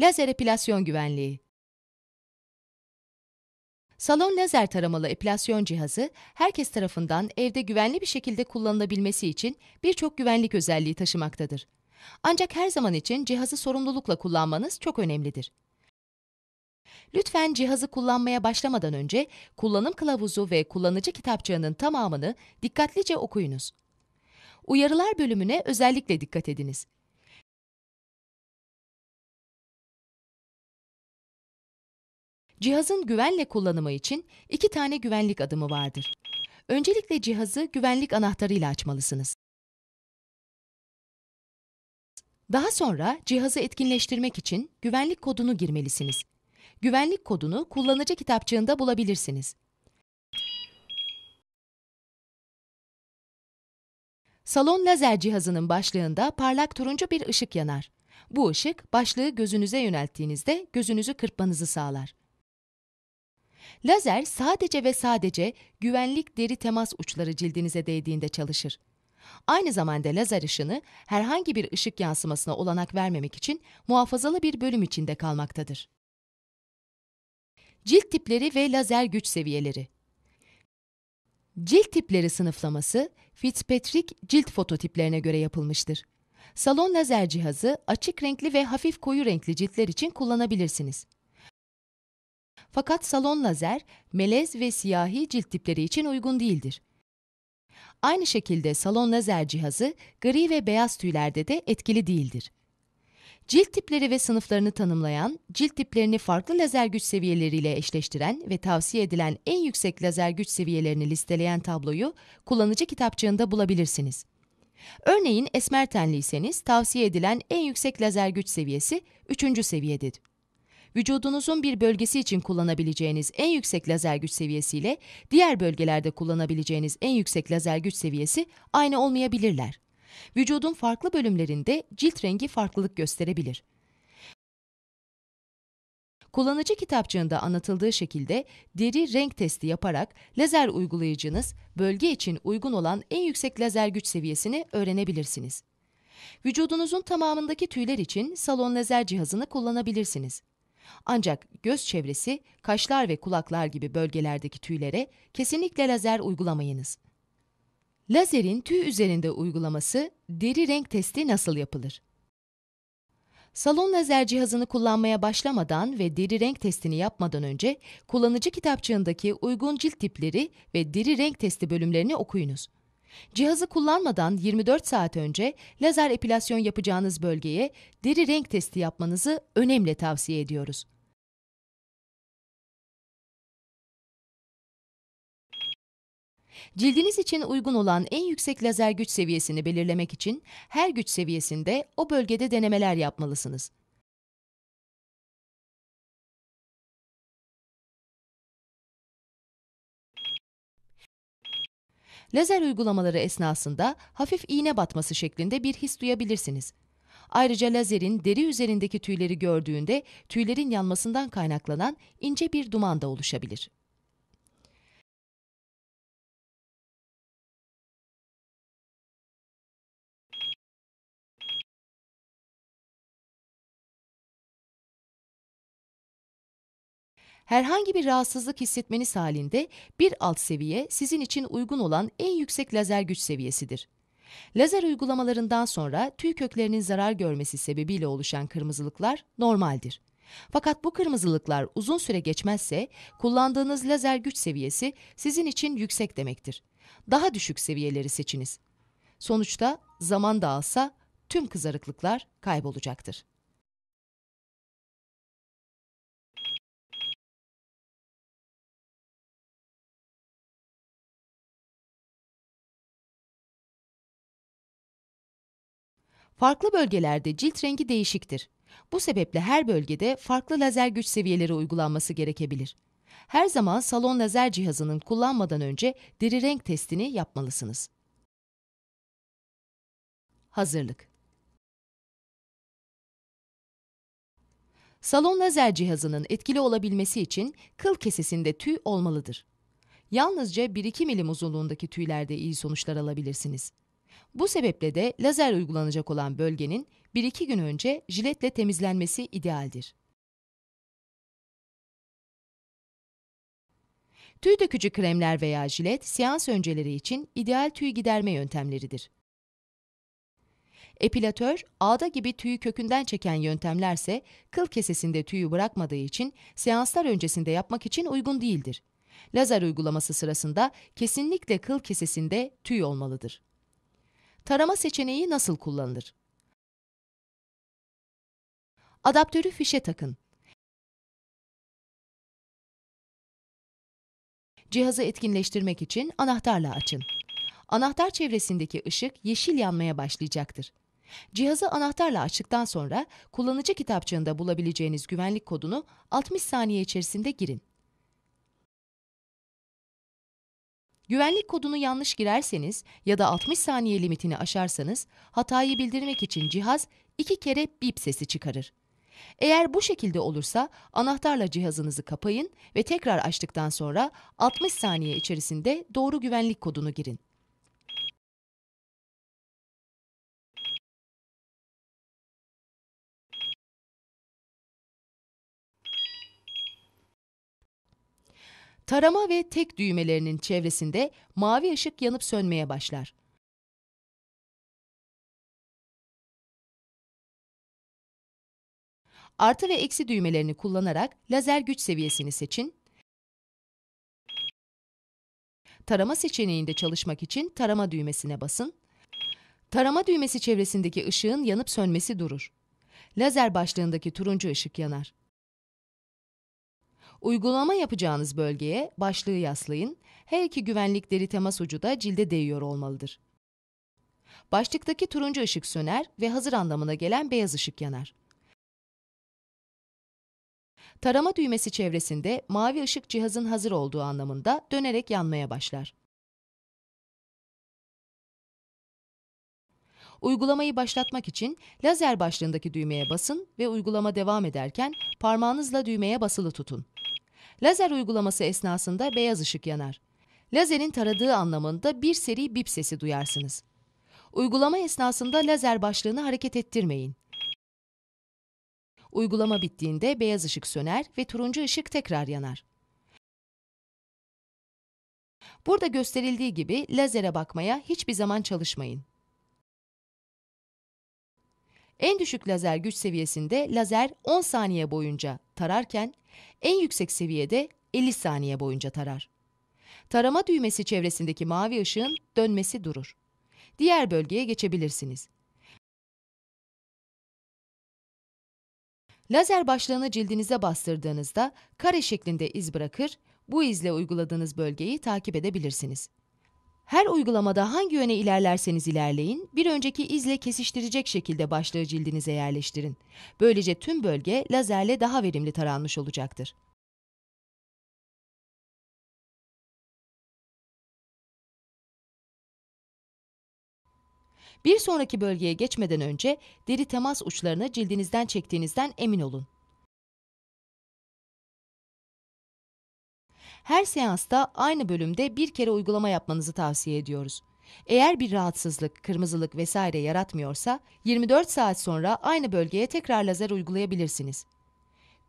Lazer epilasyon güvenliği. Salon lazer taramalı epilasyon cihazı herkes tarafından evde güvenli bir şekilde kullanılabilmesi için birçok güvenlik özelliği taşımaktadır. Ancak her zaman için cihazı sorumlulukla kullanmanız çok önemlidir. Lütfen cihazı kullanmaya başlamadan önce kullanım kılavuzu ve kullanıcı kitapçığının tamamını dikkatlice okuyunuz. Uyarılar bölümüne özellikle dikkat ediniz. Cihazın güvenle kullanımı için iki tane güvenlik adımı vardır. Öncelikle cihazı güvenlik anahtarıyla açmalısınız. Daha sonra cihazı etkinleştirmek için güvenlik kodunu girmelisiniz. Güvenlik kodunu kullanıcı kitapçığında bulabilirsiniz. Salon lazer cihazının başlığında parlak turuncu bir ışık yanar. Bu ışık başlığı gözünüze yönelttiğinizde gözünüzü kırpmanızı sağlar. Lazer sadece ve sadece güvenlik deri temas uçları cildinize değdiğinde çalışır. Aynı zamanda lazer ışını herhangi bir ışık yansımasına olanak vermemek için muhafazalı bir bölüm içinde kalmaktadır. Cilt tipleri ve lazer güç seviyeleri Cilt tipleri sınıflaması Fitzpatrick cilt fototiplerine göre yapılmıştır. Salon lazer cihazı açık renkli ve hafif koyu renkli ciltler için kullanabilirsiniz. Fakat salon lazer, melez ve siyahi cilt tipleri için uygun değildir. Aynı şekilde salon lazer cihazı gri ve beyaz tüylerde de etkili değildir. Cilt tipleri ve sınıflarını tanımlayan, cilt tiplerini farklı lazer güç seviyeleriyle eşleştiren ve tavsiye edilen en yüksek lazer güç seviyelerini listeleyen tabloyu kullanıcı kitapçığında bulabilirsiniz. Örneğin esmer tenliyseniz tavsiye edilen en yüksek lazer güç seviyesi 3. seviyedir vücudunuzun bir bölgesi için kullanabileceğiniz en yüksek lazer güç seviyesiyle diğer bölgelerde kullanabileceğiniz en yüksek lazer güç seviyesi aynı olmayabilirler. Vücudun farklı bölümlerinde cilt rengi farklılık gösterebilir. Kullanıcı kitapçığında anlatıldığı şekilde deri renk testi yaparak lazer uygulayıcınız bölge için uygun olan en yüksek lazer güç seviyesini öğrenebilirsiniz. Vücudunuzun tamamındaki tüyler için salon lazer cihazını kullanabilirsiniz. Ancak göz çevresi, kaşlar ve kulaklar gibi bölgelerdeki tüylere kesinlikle lazer uygulamayınız. Lazerin tüy üzerinde uygulaması deri renk testi nasıl yapılır? Salon lazer cihazını kullanmaya başlamadan ve deri renk testini yapmadan önce kullanıcı kitapçığındaki uygun cilt tipleri ve deri renk testi bölümlerini okuyunuz. Cihazı kullanmadan 24 saat önce lazer epilasyon yapacağınız bölgeye deri renk testi yapmanızı önemli tavsiye ediyoruz. Cildiniz için uygun olan en yüksek lazer güç seviyesini belirlemek için her güç seviyesinde o bölgede denemeler yapmalısınız. Lazer uygulamaları esnasında hafif iğne batması şeklinde bir his duyabilirsiniz. Ayrıca lazerin deri üzerindeki tüyleri gördüğünde tüylerin yanmasından kaynaklanan ince bir duman da oluşabilir. Herhangi bir rahatsızlık hissetmeniz halinde bir alt seviye sizin için uygun olan en yüksek lazer güç seviyesidir. Lazer uygulamalarından sonra tüy köklerinin zarar görmesi sebebiyle oluşan kırmızılıklar normaldir. Fakat bu kırmızılıklar uzun süre geçmezse kullandığınız lazer güç seviyesi sizin için yüksek demektir. Daha düşük seviyeleri seçiniz. Sonuçta zaman dağılsa tüm kızarıklıklar kaybolacaktır. Farklı bölgelerde cilt rengi değişiktir. Bu sebeple her bölgede farklı lazer güç seviyeleri uygulanması gerekebilir. Her zaman salon lazer cihazının kullanmadan önce deri renk testini yapmalısınız. Hazırlık Salon lazer cihazının etkili olabilmesi için kıl kesesinde tüy olmalıdır. Yalnızca 1-2 milim uzunluğundaki tüylerde iyi sonuçlar alabilirsiniz. Bu sebeple de lazer uygulanacak olan bölgenin 1-2 gün önce jiletle temizlenmesi idealdir. Tüy dökücü kremler veya jilet seans önceleri için ideal tüy giderme yöntemleridir. Epilatör, ağda gibi tüyü kökünden çeken yöntemlerse kıl kesesinde tüyü bırakmadığı için seanslar öncesinde yapmak için uygun değildir. Lazer uygulaması sırasında kesinlikle kıl kesesinde tüy olmalıdır. Tarama seçeneği nasıl kullanılır? Adaptörü fişe takın. Cihazı etkinleştirmek için anahtarla açın. Anahtar çevresindeki ışık yeşil yanmaya başlayacaktır. Cihazı anahtarla açtıktan sonra kullanıcı kitapçığında bulabileceğiniz güvenlik kodunu 60 saniye içerisinde girin. Güvenlik kodunu yanlış girerseniz ya da 60 saniye limitini aşarsanız hatayı bildirmek için cihaz iki kere bip sesi çıkarır. Eğer bu şekilde olursa anahtarla cihazınızı kapayın ve tekrar açtıktan sonra 60 saniye içerisinde doğru güvenlik kodunu girin. Tarama ve tek düğmelerinin çevresinde mavi ışık yanıp sönmeye başlar. Artı ve eksi düğmelerini kullanarak lazer güç seviyesini seçin. Tarama seçeneğinde çalışmak için tarama düğmesine basın. Tarama düğmesi çevresindeki ışığın yanıp sönmesi durur. Lazer başlığındaki turuncu ışık yanar. Uygulama yapacağınız bölgeye başlığı yaslayın, her iki güvenlikleri temas ucu da cilde değiyor olmalıdır. Başlıktaki turuncu ışık söner ve hazır anlamına gelen beyaz ışık yanar. Tarama düğmesi çevresinde mavi ışık cihazın hazır olduğu anlamında dönerek yanmaya başlar. Uygulamayı başlatmak için lazer başlığındaki düğmeye basın ve uygulama devam ederken parmağınızla düğmeye basılı tutun. Lazer uygulaması esnasında beyaz ışık yanar. Lazerin taradığı anlamında bir seri bip sesi duyarsınız. Uygulama esnasında lazer başlığını hareket ettirmeyin. Uygulama bittiğinde beyaz ışık söner ve turuncu ışık tekrar yanar. Burada gösterildiği gibi lazere bakmaya hiçbir zaman çalışmayın. En düşük lazer güç seviyesinde lazer 10 saniye boyunca tararken en yüksek seviyede 50 saniye boyunca tarar. Tarama düğmesi çevresindeki mavi ışığın dönmesi durur. Diğer bölgeye geçebilirsiniz. Lazer başlığını cildinize bastırdığınızda kare şeklinde iz bırakır, bu izle uyguladığınız bölgeyi takip edebilirsiniz. Her uygulamada hangi yöne ilerlerseniz ilerleyin, bir önceki izle kesiştirecek şekilde başlığı cildinize yerleştirin. Böylece tüm bölge lazerle daha verimli taranmış olacaktır. Bir sonraki bölgeye geçmeden önce deri temas uçlarını cildinizden çektiğinizden emin olun. Her seansta aynı bölümde bir kere uygulama yapmanızı tavsiye ediyoruz. Eğer bir rahatsızlık, kırmızılık vesaire yaratmıyorsa 24 saat sonra aynı bölgeye tekrar lazer uygulayabilirsiniz.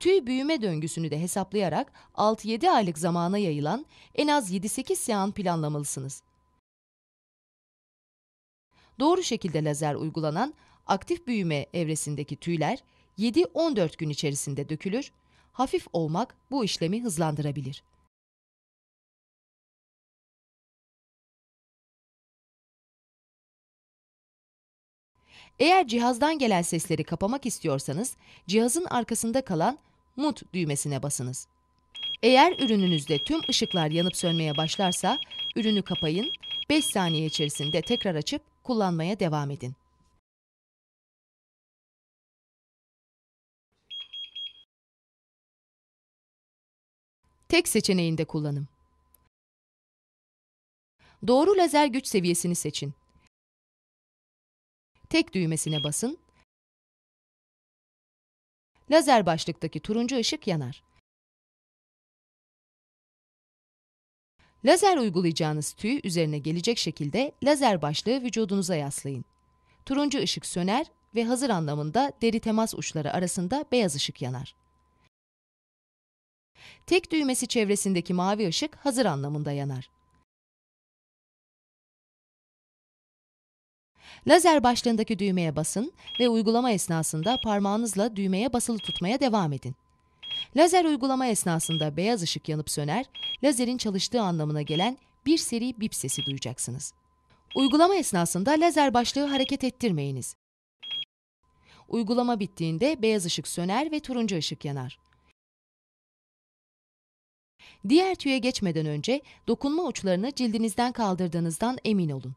Tüy büyüme döngüsünü de hesaplayarak 6-7 aylık zamana yayılan en az 7-8 seans planlamalısınız. Doğru şekilde lazer uygulanan aktif büyüme evresindeki tüyler 7-14 gün içerisinde dökülür, hafif olmak bu işlemi hızlandırabilir. Eğer cihazdan gelen sesleri kapamak istiyorsanız cihazın arkasında kalan mut düğmesine basınız. Eğer ürününüzde tüm ışıklar yanıp sönmeye başlarsa ürünü kapayın, 5 saniye içerisinde tekrar açıp kullanmaya devam edin. Tek seçeneğinde kullanım. Doğru lazer güç seviyesini seçin tek düğmesine basın. Lazer başlıktaki turuncu ışık yanar. Lazer uygulayacağınız tüy üzerine gelecek şekilde lazer başlığı vücudunuza yaslayın. Turuncu ışık söner ve hazır anlamında deri temas uçları arasında beyaz ışık yanar. Tek düğmesi çevresindeki mavi ışık hazır anlamında yanar. Lazer başlığındaki düğmeye basın ve uygulama esnasında parmağınızla düğmeye basılı tutmaya devam edin. Lazer uygulama esnasında beyaz ışık yanıp söner, lazerin çalıştığı anlamına gelen bir seri bip sesi duyacaksınız. Uygulama esnasında lazer başlığı hareket ettirmeyiniz. Uygulama bittiğinde beyaz ışık söner ve turuncu ışık yanar. Diğer tüye geçmeden önce dokunma uçlarını cildinizden kaldırdığınızdan emin olun.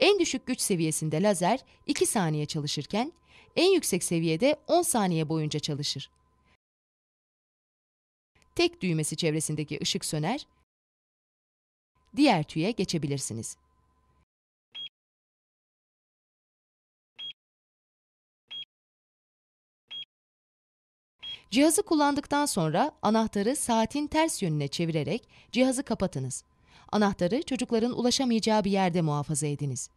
En düşük güç seviyesinde lazer 2 saniye çalışırken en yüksek seviyede 10 saniye boyunca çalışır. Tek düğmesi çevresindeki ışık söner, diğer tüye geçebilirsiniz. Cihazı kullandıktan sonra anahtarı saatin ters yönüne çevirerek cihazı kapatınız. Anahtarı çocukların ulaşamayacağı bir yerde muhafaza ediniz.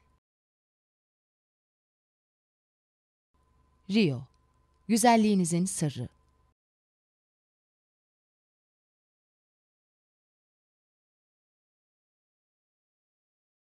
Rio, güzelliğinizin sırrı.